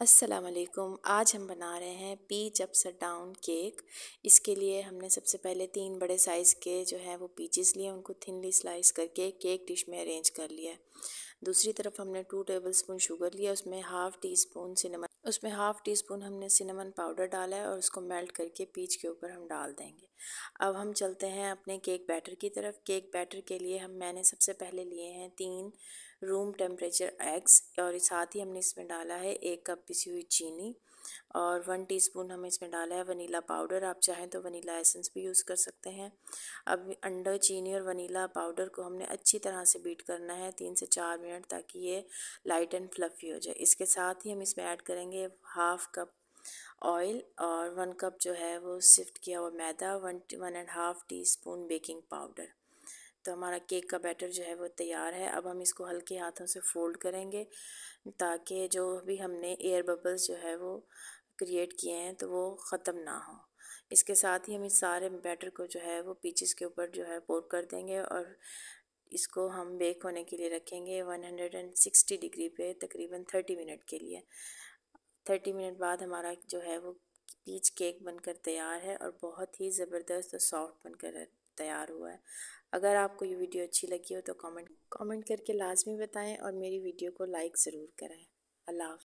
असलकम आज हम बना रहे हैं पीच अपसर डाउन केक इसके लिए हमने सबसे पहले तीन बड़े साइज़ के जो है वो पीचेस लिए उनको थिनली स्लाइस करके केक डिश में अरेंज कर लिया दूसरी तरफ हमने टू टेबल स्पून शुगर लिया उसमें हाफ़ टी स्पून सिनेमा उसमें हाफ़ टी स्पून हमने सिनेमन पाउडर डाला है और उसको मेल्ट करके पीच के ऊपर हम डाल देंगे अब हम चलते हैं अपने केक बैटर की तरफ केक बैटर के लिए हम मैंने सबसे पहले लिए हैं तीन रूम टेम्परेचर एग्स और साथ ही हमने इसमें डाला है एक कप पिसी हुई चीनी और वन टीस्पून हमें इसमें डाला है वनीला पाउडर आप चाहें तो वनीला एसेंस भी यूज़ कर सकते हैं अब अंडा चीनी और वनीला पाउडर को हमने अच्छी तरह से बीट करना है तीन से चार मिनट ताकि ये लाइट एंड फ्लफ़ी हो जाए इसके साथ ही हम इसमें ऐड करेंगे हाफ़ कप ऑयल और वन कप जो है वो सिफ्ट किया हुआ मैदा one one and half teaspoon baking powder तो हमारा केक का बैटर जो है वो तैयार है अब हम इसको हल्के हाथों से फोल्ड करेंगे ताकि जो भी हमने एयर बबल्स जो है वो क्रिएट किए हैं तो वो ख़त्म ना हो इसके साथ ही हम इस सारे बैटर को जो है वो पीचेस के ऊपर जो है पोर कर देंगे और इसको हम बेक होने के लिए रखेंगे 160 डिग्री पे तकरीबन 30 मिनट के लिए 30 मिनट बाद हमारा जो है वो पीच केक बनकर तैयार है और बहुत ही ज़बरदस्त और सॉफ्ट बनकर तैयार हुआ है अगर आपको ये वीडियो अच्छी लगी हो तो कमेंट कमेंट करके लाजमी बताएं और मेरी वीडियो को लाइक ज़रूर करें अल्लाह